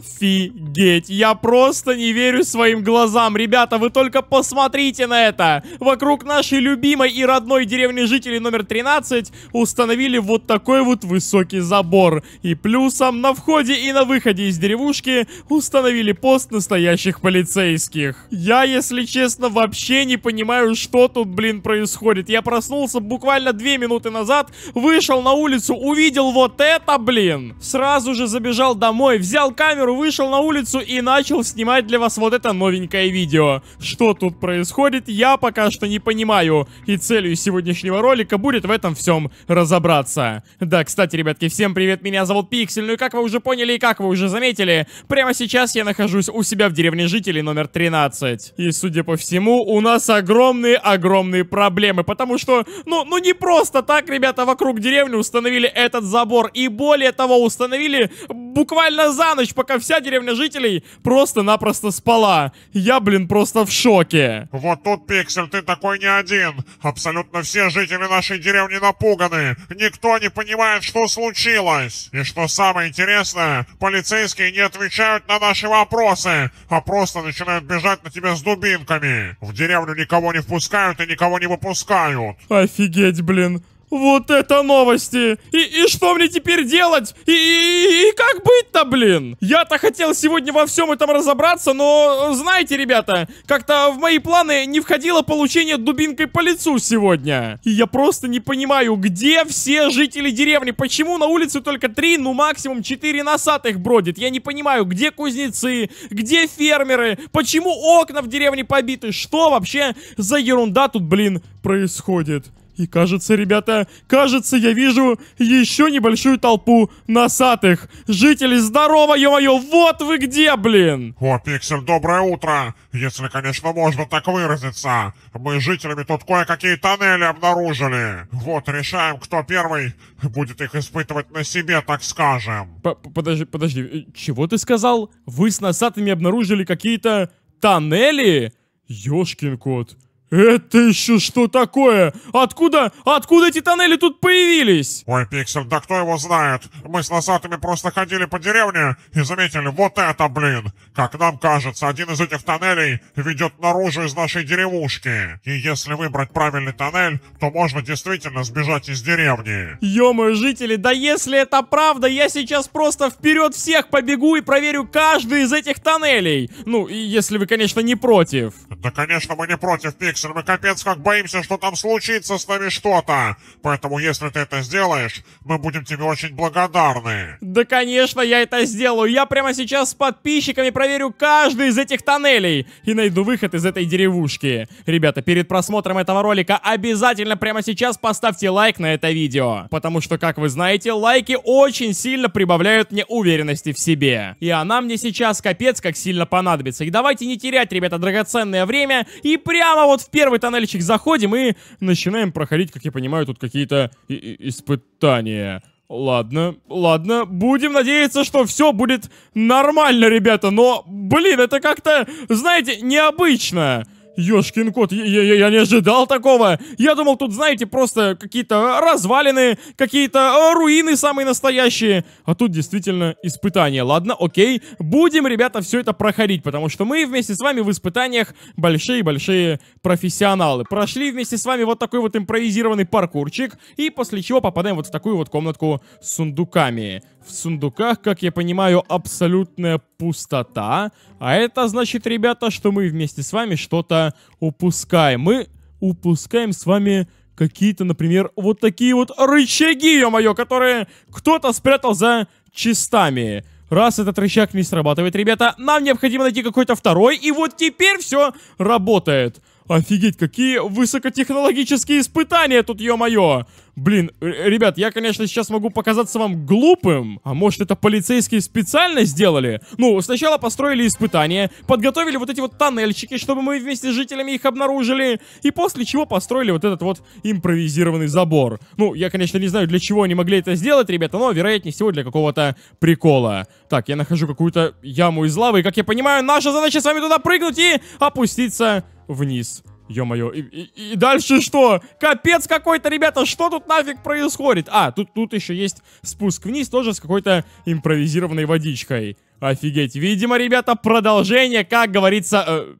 si Офигеть, я просто не верю своим глазам. Ребята, вы только посмотрите на это. Вокруг нашей любимой и родной деревни жителей номер 13 установили вот такой вот высокий забор. И плюсом на входе и на выходе из деревушки установили пост настоящих полицейских. Я, если честно, вообще не понимаю, что тут, блин, происходит. Я проснулся буквально две минуты назад, вышел на улицу, увидел вот это, блин. Сразу же забежал домой, взял камеру, вышел на улицу улицу и начал снимать для вас вот это новенькое видео. Что тут происходит, я пока что не понимаю. И целью сегодняшнего ролика будет в этом всем разобраться. Да, кстати, ребятки, всем привет, меня зовут Пиксель. Ну и как вы уже поняли и как вы уже заметили, прямо сейчас я нахожусь у себя в деревне жителей номер 13. И, судя по всему, у нас огромные-огромные проблемы, потому что, ну, ну не просто так, ребята, вокруг деревни установили этот забор. И более того, установили буквально за ночь, пока вся деревня жителей просто-напросто спала. Я, блин, просто в шоке. Вот тут, Пиксель, ты такой не один. Абсолютно все жители нашей деревни напуганы. Никто не понимает, что случилось. И что самое интересное, полицейские не отвечают на наши вопросы, а просто начинают бежать на тебя с дубинками. В деревню никого не впускают и никого не выпускают. Офигеть, блин. Вот это новости! И, и что мне теперь делать? И, и, и как быть-то, блин? Я-то хотел сегодня во всем этом разобраться, но знаете, ребята, как-то в мои планы не входило получение дубинкой по лицу сегодня. И я просто не понимаю, где все жители деревни? Почему на улице только три, ну максимум четыре носатых бродит? Я не понимаю, где кузнецы, где фермеры, почему окна в деревне побиты? Что вообще за ерунда тут, блин, происходит? И кажется, ребята, кажется, я вижу еще небольшую толпу носатых. Жители, здорово, ё-моё, вот вы где, блин! О, Пиксель, доброе утро! Если, конечно, можно так выразиться. Мы с жителями тут кое-какие тоннели обнаружили. Вот, решаем, кто первый будет их испытывать на себе, так скажем. П подожди, подожди, э, чего ты сказал? Вы с носатыми обнаружили какие-то тоннели? Ёшкин кот. Это еще что такое? Откуда, откуда эти тоннели тут появились? Ой, Пиксель, да кто его знает? Мы с носатыми просто ходили по деревне и заметили вот это, блин. Как нам кажется, один из этих тоннелей ведет наружу из нашей деревушки. И если выбрать правильный тоннель, то можно действительно сбежать из деревни. Ё-моё, жители, да если это правда, я сейчас просто вперед всех побегу и проверю каждый из этих тоннелей. Ну, если вы, конечно, не против. Да, конечно, мы не против, Пиксель. Эликсир, мы капец как боимся, что там случится с нами что-то. Поэтому, если ты это сделаешь, мы будем тебе очень благодарны. Да, конечно, я это сделаю. Я прямо сейчас с подписчиками проверю каждый из этих тоннелей и найду выход из этой деревушки. Ребята, перед просмотром этого ролика обязательно прямо сейчас поставьте лайк на это видео. Потому что, как вы знаете, лайки очень сильно прибавляют мне уверенности в себе. И она мне сейчас капец как сильно понадобится. И давайте не терять, ребята, драгоценное время и прямо вот в первый тоннельчик заходим и начинаем проходить, как я понимаю, тут какие-то испытания. Ладно, ладно, будем надеяться, что все будет нормально, ребята, но, блин, это как-то, знаете, необычно. Ёшкин кот, я, я, я не ожидал такого. Я думал, тут, знаете, просто какие-то развалины, какие-то э, руины самые настоящие. А тут действительно испытание. Ладно, окей. Будем, ребята, все это проходить, потому что мы вместе с вами в испытаниях большие-большие профессионалы. Прошли вместе с вами вот такой вот импровизированный паркурчик, и после чего попадаем вот в такую вот комнатку с сундуками. В сундуках, как я понимаю, абсолютная пустота. А это значит, ребята, что мы вместе с вами что-то упускаем. Мы упускаем с вами какие-то, например, вот такие вот рычаги, ё-моё, которые кто-то спрятал за чистами. Раз этот рычаг не срабатывает, ребята, нам необходимо найти какой-то второй, и вот теперь все работает. Офигеть, какие высокотехнологические испытания тут, ё-моё! блин, э, ребят, я, конечно, сейчас могу показаться вам глупым, а может это полицейские специально сделали? Ну, сначала построили испытания, подготовили вот эти вот тоннельчики, чтобы мы вместе с жителями их обнаружили, и после чего построили вот этот вот импровизированный забор. Ну, я, конечно, не знаю, для чего они могли это сделать, ребята, но, вероятнее всего, для какого-то прикола. Так, я нахожу какую-то яму из лавы, и, как я понимаю, наша задача с вами туда прыгнуть и опуститься вниз. Ё-моё, и, и, и дальше что? Капец какой-то, ребята, что тут нафиг происходит? А, тут, тут еще есть спуск вниз, тоже с какой-то импровизированной водичкой. Офигеть, видимо, ребята, продолжение, как говорится... Э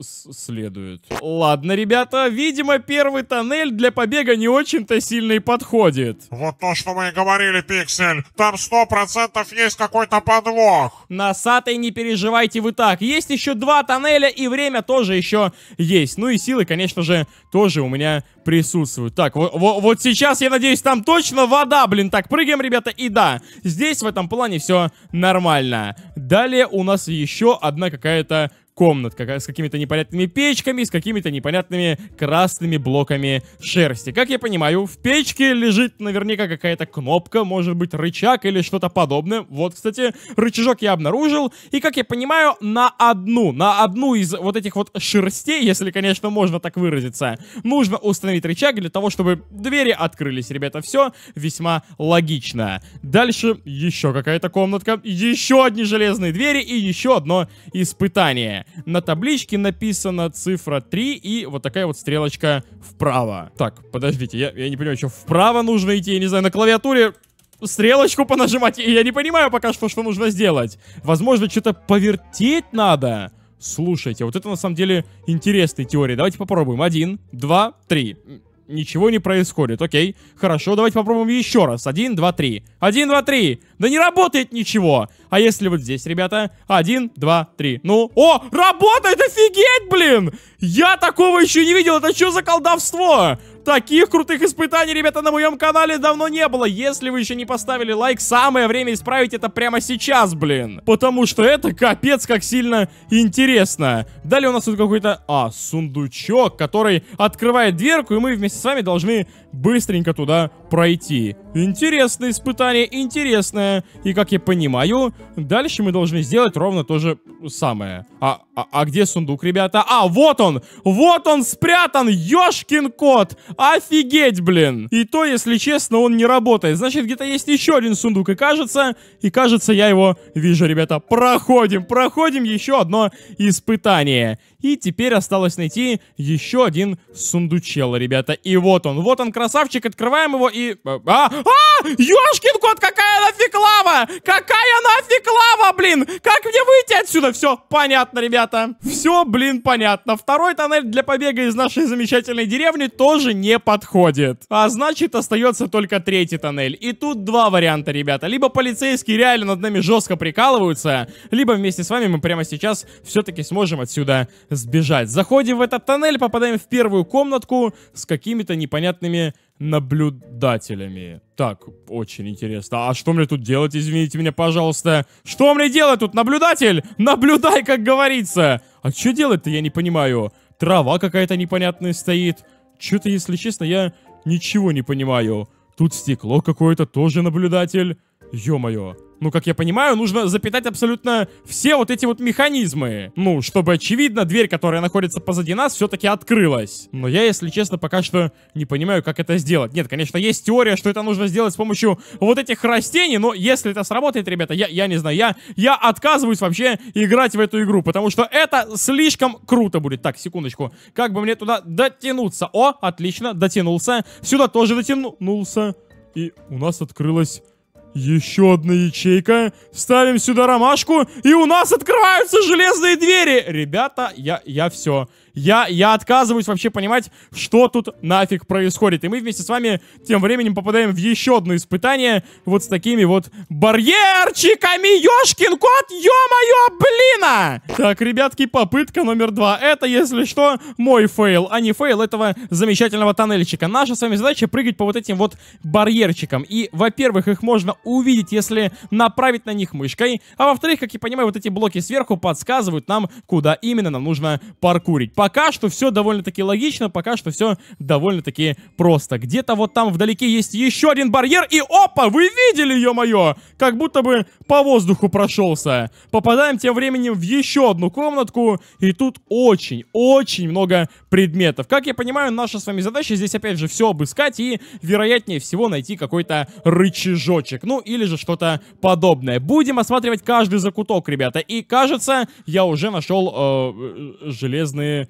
следует. Ладно, ребята, видимо, первый тоннель для побега не очень-то сильно и подходит. Вот то, что мы и говорили, Пиксель. Там сто процентов есть какой-то подвох. Носатый, не переживайте вы так. Есть еще два тоннеля, и время тоже еще есть. Ну и силы, конечно же, тоже у меня присутствуют. Так, вот, вот сейчас, я надеюсь, там точно вода, блин. Так, прыгаем, ребята, и да, здесь в этом плане все нормально. Далее у нас еще одна какая-то комнат, как, с какими-то непонятными печками, с какими-то непонятными красными блоками шерсти. Как я понимаю, в печке лежит наверняка какая-то кнопка, может быть, рычаг или что-то подобное. Вот, кстати, рычажок я обнаружил. И, как я понимаю, на одну, на одну из вот этих вот шерстей, если, конечно, можно так выразиться, нужно установить рычаг для того, чтобы двери открылись, ребята. Все весьма логично. Дальше еще какая-то комнатка, еще одни железные двери и еще одно испытание. На табличке написана цифра 3 и вот такая вот стрелочка вправо. Так, подождите, я, я не понимаю, что вправо нужно идти, я не знаю, на клавиатуре стрелочку понажимать. Я не понимаю пока что, что нужно сделать. Возможно, что-то повертеть надо. Слушайте, вот это на самом деле интересная теория. Давайте попробуем. Один, два, три ничего не происходит. Окей, хорошо, давайте попробуем еще раз. Один, два, три. Один, два, три. Да не работает ничего. А если вот здесь, ребята? Один, два, три. Ну, о, работает, офигеть, блин! Я такого еще не видел, это что за колдовство? Таких крутых испытаний, ребята, на моем канале давно не было. Если вы еще не поставили лайк, самое время исправить это прямо сейчас, блин. Потому что это капец как сильно интересно. Далее у нас тут какой-то... А, сундучок, который открывает дверку, и мы вместе с вами должны быстренько туда пройти. Интересное испытание, интересное. И как я понимаю, дальше мы должны сделать ровно то же самое. А, а, а где сундук, ребята? А, вот он! Вот он спрятан! Ёшкин кот! Офигеть, блин! И то, если честно, он не работает. Значит, где-то есть еще один сундук. И кажется, и кажется, я его вижу, ребята. Проходим, проходим еще одно испытание. И теперь осталось найти еще один сундучел, ребята. И вот он, вот он, красавчик. Открываем его и... А, а! А! Ёшкин кот, какая нафиг лава! Какая нафиг лава, блин! Как мне выйти отсюда? Все, понятно, ребята. Все, блин, понятно. Второй тоннель для побега из нашей замечательной деревни тоже не подходит. А значит, остается только третий тоннель. И тут два варианта, ребята. Либо полицейские реально над нами жестко прикалываются, либо вместе с вами мы прямо сейчас все-таки сможем отсюда сбежать. Заходим в этот тоннель, попадаем в первую комнатку с какими-то непонятными наблюдателями. Так, очень интересно. А что мне тут делать, извините меня, пожалуйста? Что мне делать тут, наблюдатель? Наблюдай, как говорится! А что делать-то, я не понимаю. Трава какая-то непонятная стоит. Что-то, если честно, я ничего не понимаю. Тут стекло какое-то, тоже наблюдатель. Ё-моё. Ну, как я понимаю, нужно запитать абсолютно все вот эти вот механизмы. Ну, чтобы, очевидно, дверь, которая находится позади нас, все-таки открылась. Но я, если честно, пока что не понимаю, как это сделать. Нет, конечно, есть теория, что это нужно сделать с помощью вот этих растений, но если это сработает, ребята, я, я не знаю, я, я отказываюсь вообще играть в эту игру, потому что это слишком круто будет. Так, секундочку. Как бы мне туда дотянуться? О, отлично, дотянулся. Сюда тоже дотянулся. И у нас открылась еще одна ячейка. Ставим сюда ромашку, и у нас открываются железные двери. Ребята, я, я все. Я, я отказываюсь вообще понимать, что тут нафиг происходит. И мы вместе с вами тем временем попадаем в еще одно испытание вот с такими вот барьерчиками. Ёшкин кот, ё-моё, блина! Так, ребятки, попытка номер два. Это, если что, мой фейл, а не фейл этого замечательного тоннельчика. Наша с вами задача прыгать по вот этим вот барьерчикам. И, во-первых, их можно увидеть, если направить на них мышкой. А во-вторых, как я понимаю, вот эти блоки сверху подсказывают нам, куда именно нам нужно паркурить пока что все довольно-таки логично, пока что все довольно-таки просто. Где-то вот там вдалеке есть еще один барьер, и опа, вы видели, ё-моё! Как будто бы по воздуху прошелся. Попадаем тем временем в еще одну комнатку, и тут очень, очень много предметов. Как я понимаю, наша с вами задача здесь опять же все обыскать и, вероятнее всего, найти какой-то рычажочек, ну или же что-то подобное. Будем осматривать каждый закуток, ребята, и кажется, я уже нашел э, э, железные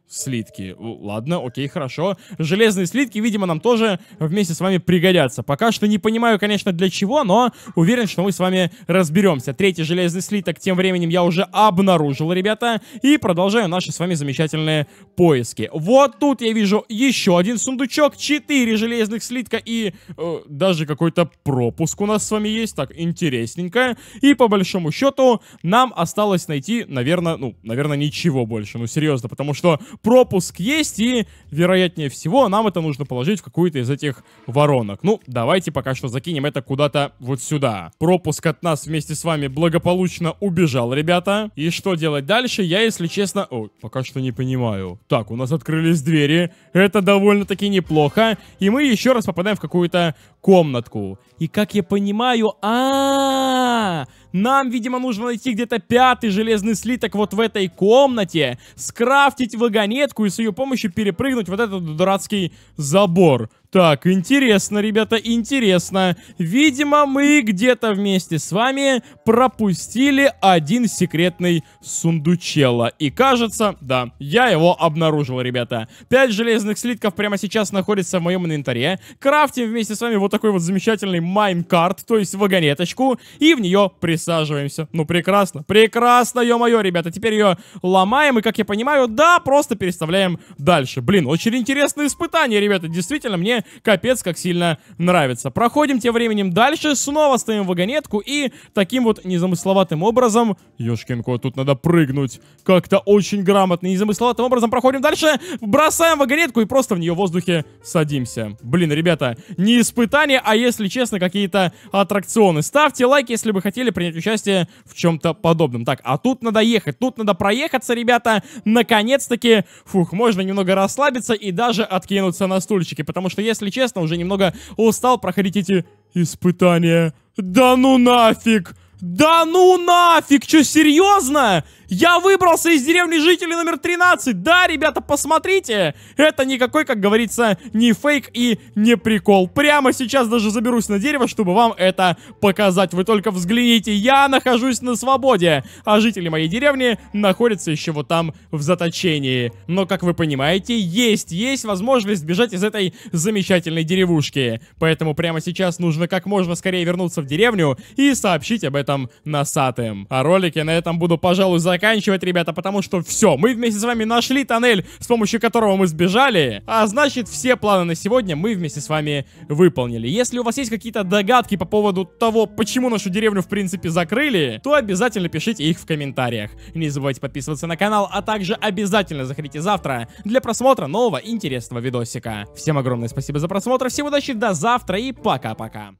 слитки. Ладно, окей, хорошо. Железные слитки, видимо, нам тоже вместе с вами пригодятся. Пока что не понимаю, конечно, для чего, но уверен, что мы с вами разберемся. Третий железный слиток тем временем я уже обнаружил, ребята. И продолжаю наши с вами замечательные поиски. Вот тут я вижу еще один сундучок, четыре железных слитка и э, даже какой-то пропуск у нас с вами есть. Так, интересненько. И по большому счету нам осталось найти, наверное, ну, наверное, ничего больше. Ну, серьезно, потому что пропуск есть, и, вероятнее всего, нам это нужно положить в какую-то из этих воронок. Ну, давайте пока что закинем это куда-то вот сюда. Пропуск от нас вместе с вами благополучно убежал, ребята. И что делать дальше, я, если честно... О, пока что не понимаю. Так, у нас открылись двери. Это довольно-таки неплохо. И мы еще раз попадаем в какую-то комнатку. И как я понимаю... А-а-а! Нам, видимо, нужно найти где-то пятый железный слиток вот в этой комнате, скрафтить вагонетку и с ее помощью перепрыгнуть вот этот дурацкий забор. Так, интересно, ребята, интересно. Видимо, мы где-то вместе с вами пропустили один секретный сундучело. И кажется, да, я его обнаружил, ребята. Пять железных слитков прямо сейчас находится в моем инвентаре. Крафтим вместе с вами вот такой вот замечательный майнкарт, то есть вагонеточку, и в нее присаживаемся. Ну, прекрасно, прекрасно, ё-моё, ребята. Теперь ее ломаем, и, как я понимаю, да, просто переставляем дальше. Блин, очень интересное испытание, ребята. Действительно, мне капец как сильно нравится. Проходим тем временем дальше, снова ставим вагонетку и таким вот незамысловатым образом... Ёшкин кот, тут надо прыгнуть. Как-то очень грамотно. Незамысловатым образом проходим дальше, бросаем вагонетку и просто в нее в воздухе садимся. Блин, ребята, не испытание, а если честно, какие-то аттракционы. Ставьте лайк, если бы хотели принять участие в чем-то подобном. Так, а тут надо ехать, тут надо проехаться, ребята. Наконец-таки, фух, можно немного расслабиться и даже откинуться на стульчики, потому что если если честно, уже немного устал проходить эти испытания. Да ну нафиг! Да ну нафиг! Чё, серьезно? Я выбрался из деревни жителей номер 13. Да, ребята, посмотрите. Это никакой, как говорится, не фейк и не прикол. Прямо сейчас даже заберусь на дерево, чтобы вам это показать. Вы только взгляните, я нахожусь на свободе. А жители моей деревни находятся еще вот там в заточении. Но, как вы понимаете, есть, есть возможность сбежать из этой замечательной деревушки. Поэтому прямо сейчас нужно как можно скорее вернуться в деревню и сообщить об этом Носатым. А ролики на этом буду, пожалуй, заканчивать заканчивать, ребята, потому что все, мы вместе с вами нашли тоннель, с помощью которого мы сбежали, а значит все планы на сегодня мы вместе с вами выполнили. Если у вас есть какие-то догадки по поводу того, почему нашу деревню в принципе закрыли, то обязательно пишите их в комментариях. Не забывайте подписываться на канал, а также обязательно заходите завтра для просмотра нового интересного видосика. Всем огромное спасибо за просмотр, всем удачи, до завтра и пока-пока.